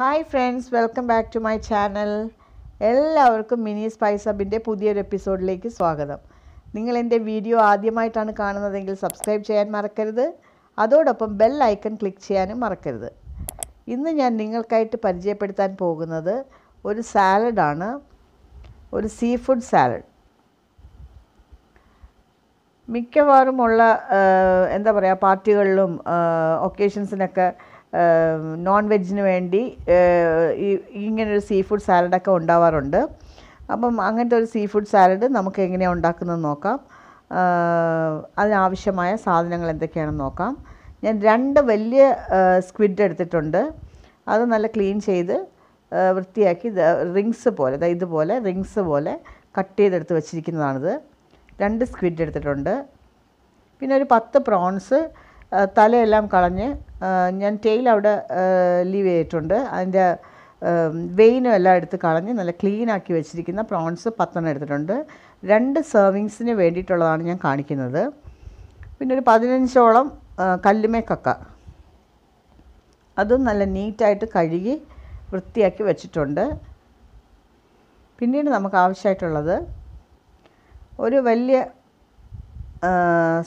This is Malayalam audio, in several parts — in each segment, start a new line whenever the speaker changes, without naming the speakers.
hi friends welcome back to my channel എല്ലാവർക്കും മിനി സ്പൈസ് അബിൻ്റെ പുതിയൊരു എപ്പിസോഡിലേക്ക് സ്വാഗതം നിങ്ങൾ എൻ്റെ വീഡിയോ ആദ്യമായിട്ടാണ് കാണുന്നതെങ്കിൽ സബ്സ്ക്രൈബ് ചെയ്യാൻ മറക്കരുത് അതോടൊപ്പം ബെൽ ഐക്കൺ ക്ലിക്ക് ചെയ്യാനും മറക്കരുത് ഇന്ന് ഞാൻ നിങ്ങൾക്കായിട്ട് പരിചയപ്പെടുത്താൻ പോകുന്നത് ഒരു സാലഡാണ് ഒരു സീ ഫുഡ് സാലഡ് മിക്കവാറുമുള്ള എന്താ പറയുക പാർട്ടികളിലും ഒക്കേഷൻസിനൊക്കെ നോൺ വെജിന് വേണ്ടി ഇങ്ങനൊരു സീ ഫുഡ് സാലഡൊക്കെ ഉണ്ടാവാറുണ്ട് അപ്പം അങ്ങനത്തെ ഒരു സീ ഫുഡ് സാലഡ് നമുക്ക് എങ്ങനെയാണ് ഉണ്ടാക്കുന്നത് നോക്കാം അതിനാവശ്യമായ സാധനങ്ങൾ എന്തൊക്കെയാണെന്ന് നോക്കാം ഞാൻ രണ്ട് വലിയ സ്ക്വിഡ് എടുത്തിട്ടുണ്ട് അത് നല്ല ക്ലീൻ ചെയ്ത് വൃത്തിയാക്കി റിങ്സ് പോലെ ഇതുപോലെ റിങ്സ് പോലെ കട്ട് ചെയ്തെടുത്ത് വെച്ചിരിക്കുന്നതാണിത് രണ്ട് സ്ക്വിഡ് എടുത്തിട്ടുണ്ട് പിന്നെ ഒരു പത്ത് പ്രോൺസ് തലയെല്ലാം കളഞ്ഞ് ഞാൻ ടെയിൽ അവിടെ ലീവ് ചെയ്തിട്ടുണ്ട് അതിൻ്റെ വെയിനും എല്ലാം എടുത്ത് കളഞ്ഞ് നല്ല ക്ലീനാക്കി വെച്ചിരിക്കുന്ന പ്രോൺസ് പത്തെണ്ണം എടുത്തിട്ടുണ്ട് രണ്ട് സെർവിങ്സിന് വേണ്ടിയിട്ടുള്ളതാണ് ഞാൻ കാണിക്കുന്നത് പിന്നെ ഒരു പതിനഞ്ചോളം കല്ലുമേ കക്ക അതും നല്ല നീറ്റായിട്ട് കഴുകി വൃത്തിയാക്കി വെച്ചിട്ടുണ്ട് പിന്നീട് നമുക്ക് ആവശ്യമായിട്ടുള്ളത് ഒരു വലിയ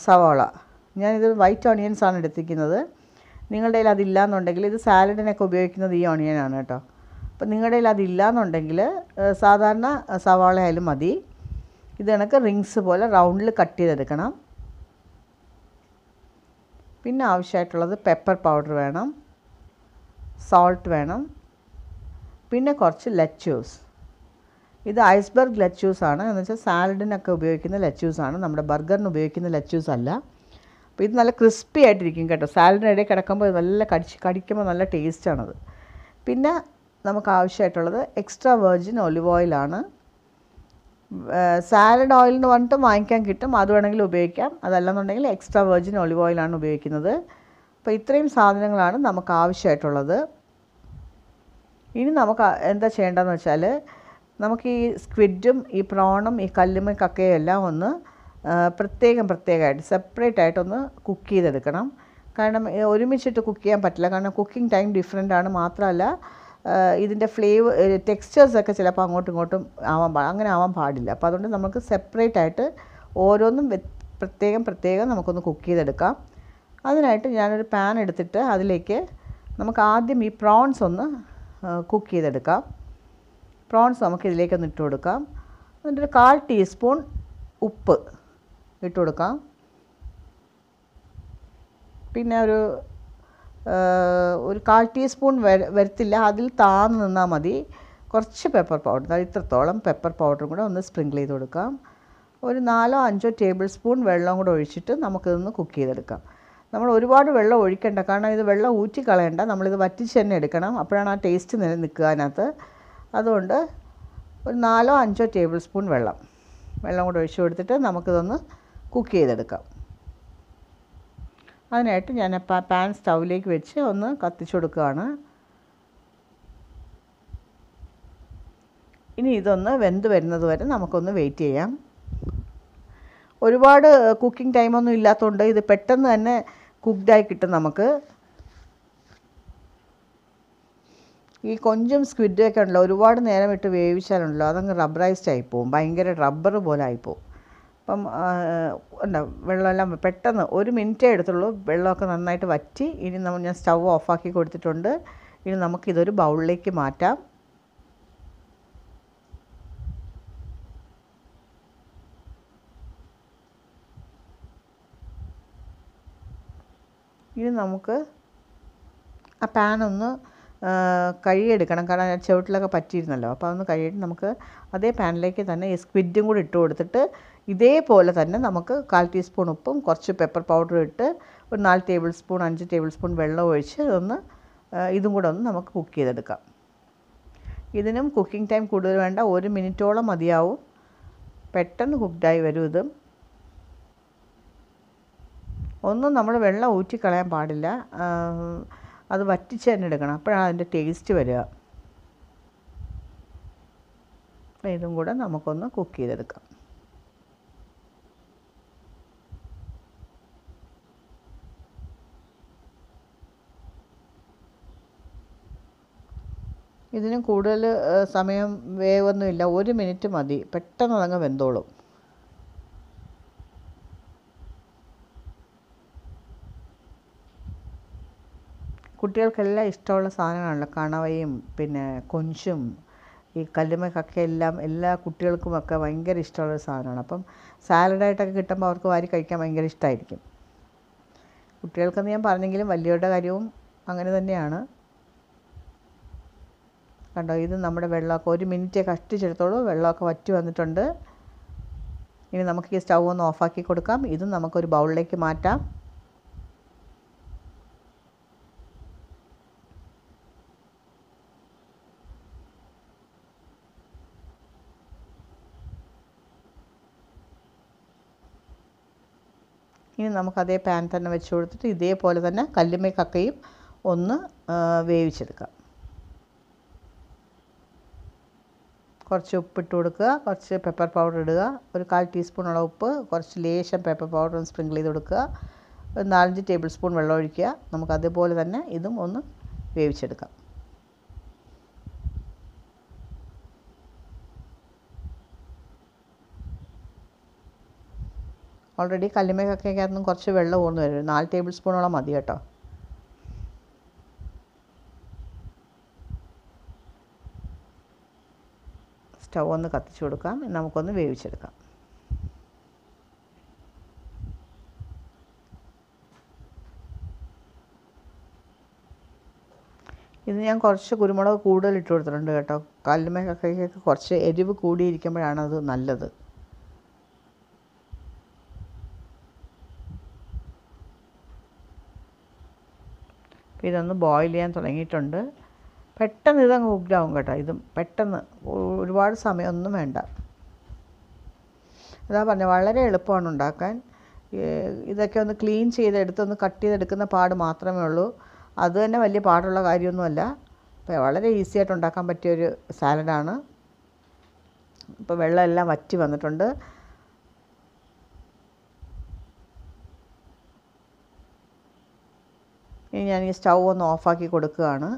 സവാള ഞാനിത് വൈറ്റ് ഓണിയൻസ് ആണ് എടുത്തിരിക്കുന്നത് നിങ്ങളുടെ കയ്യിൽ അതില്ല എന്നുണ്ടെങ്കിൽ ഇത് സാലഡിനൊക്കെ ഉപയോഗിക്കുന്നത് ഈ ആണ് കേട്ടോ അപ്പോൾ നിങ്ങളുടെ കയ്യിൽ അതില്ല എന്നുണ്ടെങ്കിൽ സാധാരണ സവാള ആയാലും മതി ഇത് കണക്ക് റിങ്സ് പോലെ റൗണ്ടിൽ കട്ട് ചെയ്തെടുക്കണം പിന്നെ ആവശ്യമായിട്ടുള്ളത് പെപ്പർ പൗഡർ വേണം സോൾട്ട് വേണം പിന്നെ കുറച്ച് ലച്ചൂസ് ഇത് ഐസ്ബർഗ് ലച്ചൂസാണ് എന്ന് വെച്ചാൽ സാലഡിനൊക്കെ ഉപയോഗിക്കുന്ന ലച്ചൂസാണ് നമ്മുടെ ബർഗറിന് ഉപയോഗിക്കുന്ന ലച്ചൂസ് അല്ല അപ്പോൾ ഇത് നല്ല ക്രിസ്പി ആയിട്ടിരിക്കും കേട്ടോ സാലഡിനിടയിൽ കിടക്കുമ്പോൾ നല്ല കടിച്ച് കടിക്കുമ്പോൾ നല്ല ടേസ്റ്റാണത് പിന്നെ നമുക്ക് ആവശ്യമായിട്ടുള്ളത് എക്സ്ട്രാ വെർജിൻ ഒലിവ് ഓയിലാണ് സാലഡ് ഓയിൽ എന്ന് പറഞ്ഞിട്ട് വാങ്ങിക്കാൻ കിട്ടും അത് വേണമെങ്കിൽ ഉപയോഗിക്കാം അതല്ലെന്നുണ്ടെങ്കിൽ എക്സ്ട്രാ വെർജിൻ ഒലിവ് ഓയിലാണ് ഉപയോഗിക്കുന്നത് അപ്പോൾ ഇത്രയും സാധനങ്ങളാണ് നമുക്ക് ആവശ്യമായിട്ടുള്ളത് ഇനി നമുക്ക് എന്താ ചെയ്യേണ്ടതെന്ന് വെച്ചാൽ നമുക്ക് ഈ സ്ക്വിഡും ഈ പ്രോണും ഈ കല്ലുമൊക്കെ എല്ലാം ഒന്ന് പ്രത്യേകം പ്രത്യേകമായിട്ട് സെപ്പറേറ്റ് ആയിട്ടൊന്ന് കുക്ക് ചെയ്തെടുക്കണം കാരണം ഒരുമിച്ചിട്ട് കുക്ക് ചെയ്യാൻ പറ്റില്ല കാരണം കുക്കിംഗ് ടൈം ഡിഫറെൻ്റ് ആണ് മാത്രമല്ല ഇതിൻ്റെ ഫ്ലേവ് ടെക്സ്ചേഴ്സൊക്കെ ചിലപ്പോൾ അങ്ങോട്ടും ഇങ്ങോട്ടും ആവാൻ പാടില്ല അങ്ങനെ ആവാൻ പാടില്ല അപ്പോൾ അതുകൊണ്ട് നമുക്ക് സെപ്പറേറ്റ് ആയിട്ട് ഓരോന്നും പ്രത്യേകം പ്രത്യേകം നമുക്കൊന്ന് കുക്ക് ചെയ്തെടുക്കാം അതിനായിട്ട് ഞാനൊരു പാൻ എടുത്തിട്ട് അതിലേക്ക് നമുക്ക് ആദ്യം ഈ പ്രോൺസ് ഒന്ന് കുക്ക് ചെയ്തെടുക്കാം പ്രോൺസ് നമുക്ക് ഇതിലേക്കൊന്ന് ഇട്ട് കൊടുക്കാം എന്നിട്ടൊരു കാൽ ടീസ്പൂൺ ഉപ്പ് ഇട്ട് കൊടുക്കാം പിന്നെ ഒരു ഒരു കാൽ ടീസ്പൂൺ വരത്തില്ല അതിൽ താന്ന് നിന്നാൽ മതി കുറച്ച് പെപ്പർ പൗഡർ ഇത്രത്തോളം പെപ്പർ പൗഡറും കൂടെ ഒന്ന് സ്പ്രിങ്കിൾ ചെയ്ത് കൊടുക്കാം ഒരു നാലോ അഞ്ചോ ടേബിൾ സ്പൂൺ വെള്ളം കൂടെ ഒഴിച്ചിട്ട് നമുക്കിതൊന്ന് കുക്ക് ചെയ്തെടുക്കാം നമ്മൾ ഒരുപാട് വെള്ളം ഒഴിക്കേണ്ട കാരണം ഇത് വെള്ളം ഊറ്റി കളയണ്ട നമ്മളിത് വറ്റിച്ച് തന്നെ എടുക്കണം അപ്പോഴാണ് ആ ടേസ്റ്റ് നിൽക്കുക അതിനകത്ത് അതുകൊണ്ട് ഒരു നാലോ അഞ്ചോ ടേബിൾ സ്പൂൺ വെള്ളം വെള്ളം കൂടെ ഒഴിച്ച് കൊടുത്തിട്ട് നമുക്കിതൊന്ന് കുക്ക് ചെയ്തെടുക്കാം അതിനായിട്ട് ഞാൻ പാൻ സ്റ്റൗവിലേക്ക് വെച്ച് ഒന്ന് കത്തിച്ചു ഇനി ഇതൊന്ന് വെന്ത് വരുന്നത് വരെ നമുക്കൊന്ന് വെയിറ്റ് ചെയ്യാം ഒരുപാട് കുക്കിംഗ് ടൈമൊന്നും ഇല്ലാത്തതുകൊണ്ട് ഇത് പെട്ടെന്ന് തന്നെ കുക്ക്ഡായി കിട്ടും നമുക്ക് ഈ കൊഞ്ചും സ്ക്വിഡൊക്കെ ഉണ്ടല്ലോ ഒരുപാട് നേരം ഇട്ട് വേവിച്ചാലുണ്ടല്ലോ അതങ്ങ് റബ്ബറൈസ്ഡ് ആയിപ്പോവും ഭയങ്കര റബ്ബർ പോലെ ആയിപ്പോവും അപ്പം എന്താ വെള്ളമെല്ലാം പെട്ടെന്ന് ഒരു മിനിറ്റേ എടുത്തുള്ളൂ വെള്ളമൊക്കെ നന്നായിട്ട് വറ്റി ഇനി നമ്മൾ ഞാൻ സ്റ്റൗ ഓഫാക്കി കൊടുത്തിട്ടുണ്ട് ഇനി നമുക്കിതൊരു ബൗളിലേക്ക് മാറ്റാം ഇനി നമുക്ക് ആ പാനൊന്ന് കഴുകിയെടുക്കണം കാരണം ചുവട്ടിലൊക്കെ പറ്റിയിരുന്നല്ലോ അപ്പോൾ അതൊന്ന് കഴുകിയിട്ട് നമുക്ക് അതേ പാനിലേക്ക് തന്നെ ഈ സ്ക്വിഡും കൂടി ഇട്ട് കൊടുത്തിട്ട് ഇതേപോലെ തന്നെ നമുക്ക് കാൽ ടീസ്പൂൺ ഉപ്പും കുറച്ച് പെപ്പർ പൗഡറും ഇട്ട് ഒരു നാല് ടേബിൾ സ്പൂൺ അഞ്ച് ടേബിൾ സ്പൂൺ വെള്ളം ഒഴിച്ച് ഒന്ന് ഇതും കൂടെ ഒന്ന് നമുക്ക് കുക്ക് ചെയ്തെടുക്കാം ഇതിനും കുക്കിംഗ് ടൈം കൂടുതൽ വേണ്ട ഒരു മിനിറ്റോളം മതിയാവും പെട്ടെന്ന് കുക്ക്ഡായി വരും ഇതും ഒന്നും നമ്മൾ വെള്ളം ഊറ്റിക്കളയാൻ പാടില്ല അത് വറ്റിച്ച് തന്നെ എടുക്കണം അപ്പോഴാണ് അതിൻ്റെ ടേസ്റ്റ് വരിക ഇതും കൂടെ നമുക്കൊന്ന് കുക്ക് ചെയ്തെടുക്കാം ഇതിന് കൂടുതൽ സമയം വേവൊന്നുമില്ല ഒരു മിനിറ്റ് മതി പെട്ടെന്ന് അതങ്ങ് വെന്തോളും കുട്ടികൾക്കെല്ലാം ഇഷ്ടമുള്ള സാധനങ്ങളാണല്ലോ കണവയും പിന്നെ കൊഞ്ചും ഈ കല്ലുമ്മ എല്ലാം എല്ലാ കുട്ടികൾക്കുമൊക്കെ ഭയങ്കര ഇഷ്ടമുള്ള സാധനമാണ് അപ്പം സാലഡായിട്ടൊക്കെ കിട്ടുമ്പോൾ അവർക്ക് വാരി കഴിക്കാൻ ഭയങ്കര ഇഷ്ടമായിരിക്കും കുട്ടികൾക്കെന്ന് ഞാൻ പറഞ്ഞെങ്കിലും വലിയവരുടെ കാര്യവും അങ്ങനെ തന്നെയാണ് കണ്ടോ ഇത് നമ്മുടെ വെള്ളമൊക്കെ ഒരു മിനിറ്റ് കഷ്ടിച്ചെടുത്തോളൂ വെള്ളമൊക്കെ വറ്റി വന്നിട്ടുണ്ട് ഇനി നമുക്ക് ഈ സ്റ്റൗ ഒന്ന് ഓഫാക്കി കൊടുക്കാം ഇതും നമുക്കൊരു ബൗളിലേക്ക് മാറ്റാം നമുക്ക് അതേ പാൻ തന്നെ വെച്ച് കൊടുത്തിട്ട് ഇതേപോലെ തന്നെ കല്ലുമ്മ കക്കയും ഒന്ന് വേവിച്ചെടുക്കാം കുറച്ച് ഉപ്പിട്ട് കൊടുക്കുക കുറച്ച് പെപ്പർ പൗഡർ ഇടുക ഒരു കാൽ ടീസ്പൂണുള്ള ഉപ്പ് കുറച്ച് ലേശം പെപ്പർ പൗഡർ ഒന്ന് സ്പ്രിങ്കിൾ ചെയ്ത് കൊടുക്കുക ഒരു നാലഞ്ച് ടേബിൾ സ്പൂൺ വെള്ളം ഒഴിക്കുക നമുക്ക് തന്നെ ഇതും ഒന്ന് വേവിച്ചെടുക്കാം ഓൾറെഡി കല്ലുമ്മക്കക്കയ്ക്കകത്ത് നിന്ന് കുറച്ച് വെള്ളം ഊർന്ന് വരും നാല് ടേബിൾ സ്പൂണോളം മതി കേട്ടോ സ്റ്റൗ ഒന്ന് കത്തിച്ചു കൊടുക്കാം നമുക്കൊന്ന് വേവിച്ചെടുക്കാം ഇത് ഞാൻ കുറച്ച് കുരുമുളക് കൂടുതൽ ഇട്ട് കൊടുത്തിട്ടുണ്ട് കേട്ടോ കല്ലുമേക്കൊക്കെ കുറച്ച് എരിവ് കൂടിയിരിക്കുമ്പോഴാണത് നല്ലത് ഇതൊന്ന് ബോയിൽ ചെയ്യാൻ തുടങ്ങിയിട്ടുണ്ട് പെട്ടെന്ന് ഇതങ്ങ് കുക്ക്ഡാവും കേട്ടോ ഇതും പെട്ടെന്ന് ഒരുപാട് സമയമൊന്നും വേണ്ട അതാ പറഞ്ഞത് വളരെ എളുപ്പമാണ് ഉണ്ടാക്കാൻ ഇതൊക്കെ ഒന്ന് ക്ലീൻ ചെയ്തെടുത്തൊന്ന് കട്ട് ചെയ്തെടുക്കുന്ന പാട് മാത്രമേ ഉള്ളൂ അത് തന്നെ വലിയ പാടുള്ള കാര്യമൊന്നുമല്ല അപ്പോൾ വളരെ ഈസി ആയിട്ട് ഉണ്ടാക്കാൻ പറ്റിയൊരു സാലഡാണ് ഇപ്പോൾ വെള്ളമെല്ലാം വറ്റി വന്നിട്ടുണ്ട് ഇനി ഞാൻ ഈ സ്റ്റൗ ഒന്ന് ഓഫാക്കി കൊടുക്കുകയാണ്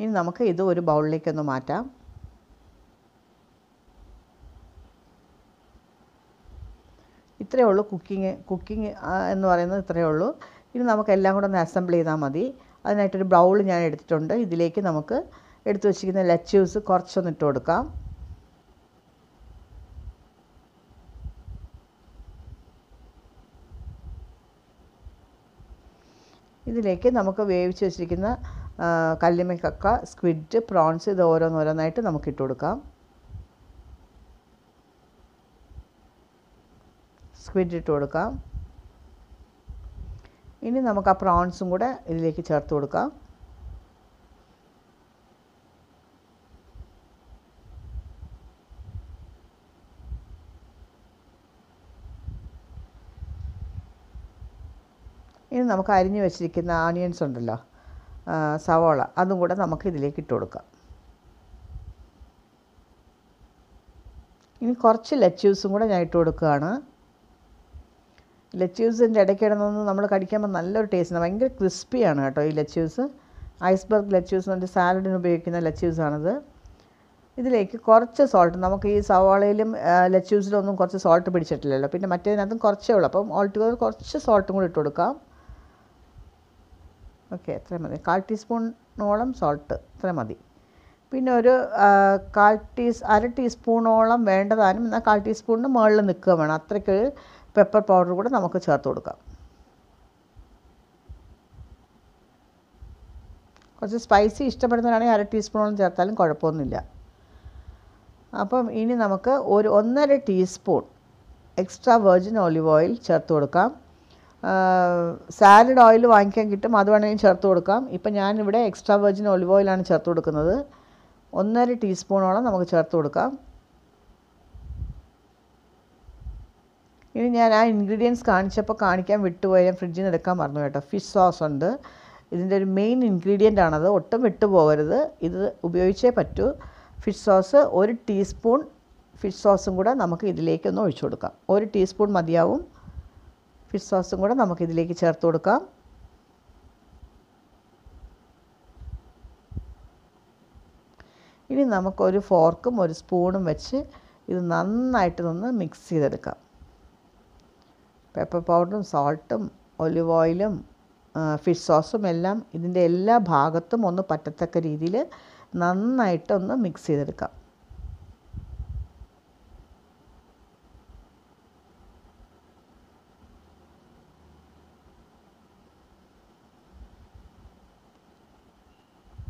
ഇനി നമുക്ക് ഇത് ഒരു ബൗളിലേക്കൊന്ന് മാറ്റാം ഇത്രയേ ഉള്ളൂ കുക്കിങ് കുക്കിങ് എന്ന് പറയുന്നത് ഇത്രയേ ഉള്ളൂ ഇനി നമുക്ക് എല്ലാം കൂടെ ഒന്ന് അസംബിൾ ചെയ്താൽ മതി അതിനായിട്ടൊരു ബൗൾ ഞാൻ എടുത്തിട്ടുണ്ട് ഇതിലേക്ക് നമുക്ക് എടുത്തു വച്ചിരിക്കുന്ന ലച്ചൂസ് കുറച്ചൊന്ന് കൊടുക്കാം ഇതിലേക്ക് നമുക്ക് വേവിച്ച് വെച്ചിരിക്കുന്ന കല്ലുമ്മക്കക്ക സ്ക്വിഡ് പ്രോൺസ് ഇത് ഓരോന്നോരോന്നായിട്ട് നമുക്ക് ഇട്ട് കൊടുക്കാം സ്ക്വിഡ് ഇട്ട് കൊടുക്കാം ഇനി നമുക്ക് ആ പ്രോൺസും കൂടെ ഇതിലേക്ക് ചേർത്ത് കൊടുക്കാം നമുക്ക് അരിഞ്ഞു വെച്ചിരിക്കുന്ന ഓണിയൻസ് ഉണ്ടല്ലോ സവോള അതും കൂടെ നമുക്ക് ഇതിലേക്ക് ഇട്ട് കൊടുക്കാം ഇനി കുറച്ച് ലച്ചൂസും കൂടെ ഞാൻ ഇട്ട് കൊടുക്കുകയാണ് ലച്ചൂസിൻ്റെ ഇടയ്ക്കിടന്നൊന്ന് നമ്മൾ കടിക്കുമ്പോൾ നല്ലൊരു ടേസ്റ്റാണ് ഭയങ്കര ക്രിസ്പിയാണ് കേട്ടോ ഈ ലച്ചൂസ് ഐസ്ബർഗ് ലച്ചൂസ് എന്ന് പറഞ്ഞിട്ട് സാലഡിന് ഉപയോഗിക്കുന്ന ലച്ചൂസാണിത് ഇതിലേക്ക് കുറച്ച് സോൾട്ട് നമുക്ക് ഈ സവാളയിലും ലച്ചൂസിലും ഒന്നും കുറച്ച് സോൾട്ട് പിടിച്ചിട്ടില്ലല്ലോ പിന്നെ മറ്റേതിനകത്തും കുറച്ചേ ഉള്ളൂ അപ്പം ഓൾ ടുഗദർ കുറച്ച് സോൾട്ടും കൂടി ഇട്ട് കൊടുക്കാം ഓക്കെ അത്ര മതി കാൽ ടീസ്പൂണോളം സോൾട്ട് അത്ര മതി പിന്നെ ഒരു കാൽ ടീസ് അര ടീസ്പൂണോളം വേണ്ടതാനും എന്നാൽ കാൽ ടീസ്പൂണിന് മുകളിൽ നിൽക്കുക വേണം അത്രയ്ക്ക് പെപ്പർ പൗഡർ കൂടെ നമുക്ക് ചേർത്ത് കൊടുക്കാം കുറച്ച് സ്പൈസി ഇഷ്ടപ്പെടുന്നവരാണെങ്കിൽ അര ടീസ്പൂണോളം ചേർത്താലും കുഴപ്പമൊന്നുമില്ല അപ്പം ഇനി നമുക്ക് ഒരു ഒന്നര teaspoon extra virgin olive oil ചേർത്ത് കൊടുക്കാം സാലഡ് ഓയിൽ വാങ്ങിക്കാൻ കിട്ടും അത് വേണമെങ്കിൽ ചേർത്ത് കൊടുക്കാം ഇപ്പം ഞാനിവിടെ എക്സ്ട്രാ വെർജിൻ ഒലിവ് ഓയിലാണ് ചേർത്ത് കൊടുക്കുന്നത് ഒന്നര ടീസ്പൂണോളം നമുക്ക് ചേർത്ത് കൊടുക്കാം ഇനി ഞാൻ ആ ഇൻഗ്രീഡിയൻസ് കാണിച്ചപ്പോൾ കാണിക്കാൻ വിട്ടുപോയി ഞാൻ ഫ്രിഡ്ജിൽ നിന്ന് എടുക്കാൻ മറന്നു കേട്ടോ ഫിഷ് സോസ് ഉണ്ട് ഇതിൻ്റെ ഒരു മെയിൻ ഇൻഗ്രീഡിയൻ്റ് ആണത് ഒട്ടും വിട്ടുപോകരുത് ഇത് ഉപയോഗിച്ചേ പറ്റൂ ഫിഷ് സോസ് ഒരു ടീസ്പൂൺ ഫിഷ് സോസും കൂടെ നമുക്ക് ഇതിലേക്കൊന്ന് ഒഴിച്ചു കൊടുക്കാം ഒരു ടീസ്പൂൺ മതിയാവും ഫിഷ് സോസും കൂടെ നമുക്കിതിലേക്ക് ചേർത്ത് കൊടുക്കാം ഇനി നമുക്കൊരു ഫോർക്കും ഒരു സ്പൂണും വെച്ച് ഇത് നന്നായിട്ട് നിന്ന് മിക്സ് ചെയ്തെടുക്കാം പെപ്പർ പൗഡറും സോൾട്ടും ഒലിവ് ഓയിലും ഫിഷ് സോസും എല്ലാം ഇതിൻ്റെ എല്ലാ ഭാഗത്തും ഒന്ന് പറ്റത്തക്ക രീതിയിൽ നന്നായിട്ടൊന്ന് മിക്സ് ചെയ്തെടുക്കാം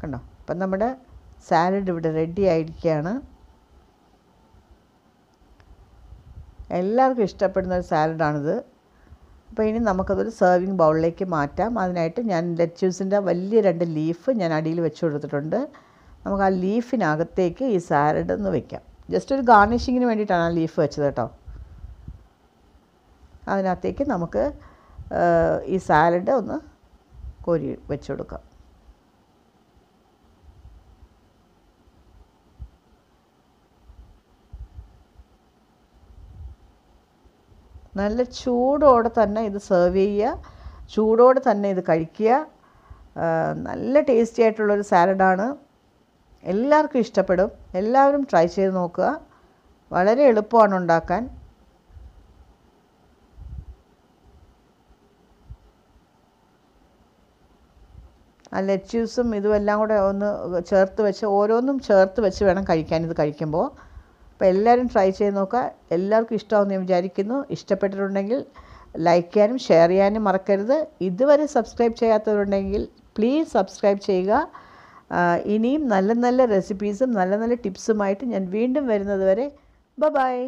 കണ്ടോ അപ്പം നമ്മുടെ സാലഡ് ഇവിടെ റെഡി ആയിരിക്കുകയാണ് എല്ലാവർക്കും ഇഷ്ടപ്പെടുന്ന ഒരു സാലഡാണിത് അപ്പോൾ ഇനി നമുക്കതൊരു സെർവിങ് ബൗളിലേക്ക് മാറ്റാം അതിനായിട്ട് ഞാൻ ലെറ്റ്യൂസിൻ്റെ വലിയ രണ്ട് ലീഫ് ഞാൻ അടിയിൽ വെച്ച് കൊടുത്തിട്ടുണ്ട് നമുക്ക് ആ ലീഫിനകത്തേക്ക് ഈ സാലഡ് ഒന്ന് വെക്കാം ജസ്റ്റ് ഒരു ഗാർണിഷിങ്ങിന് വേണ്ടിയിട്ടാണ് ആ ലീഫ് വെച്ചത് കേട്ടോ അതിനകത്തേക്ക് നമുക്ക് ഈ സാലഡ് ഒന്ന് കോരി വെച്ചു കൊടുക്കാം നല്ല ചൂടോടെ തന്നെ ഇത് സെർവ് ചെയ്യുക ചൂടോടെ തന്നെ ഇത് കഴിക്കുക നല്ല ടേസ്റ്റി ആയിട്ടുള്ളൊരു സാലഡാണ് എല്ലാവർക്കും ഇഷ്ടപ്പെടും എല്ലാവരും ട്രൈ ചെയ്ത് നോക്കുക വളരെ എളുപ്പമാണ് ഉണ്ടാക്കാൻ ആ ലെറ്റ്യൂസും ഇതുമെല്ലാം കൂടെ ഒന്ന് ചേർത്ത് വെച്ച് ഓരോന്നും ചേർത്ത് വെച്ച് വേണം കഴിക്കാൻ ഇത് കഴിക്കുമ്പോൾ അപ്പോൾ എല്ലാവരും ട്രൈ ചെയ്ത് നോക്കുക എല്ലാവർക്കും ഇഷ്ടമാവും ഞാൻ വിചാരിക്കുന്നു ഇഷ്ടപ്പെട്ടിട്ടുണ്ടെങ്കിൽ ലൈക്ക് ചെയ്യാനും ഷെയർ ചെയ്യാനും മറക്കരുത് ഇതുവരെ സബ്സ്ക്രൈബ് ചെയ്യാത്തവരുണ്ടെങ്കിൽ പ്ലീസ് സബ്സ്ക്രൈബ് ചെയ്യുക ഇനിയും നല്ല നല്ല റെസിപ്പീസും നല്ല നല്ല ടിപ്സുമായിട്ട് ഞാൻ വീണ്ടും വരുന്നത് വരെ ബ ബൈ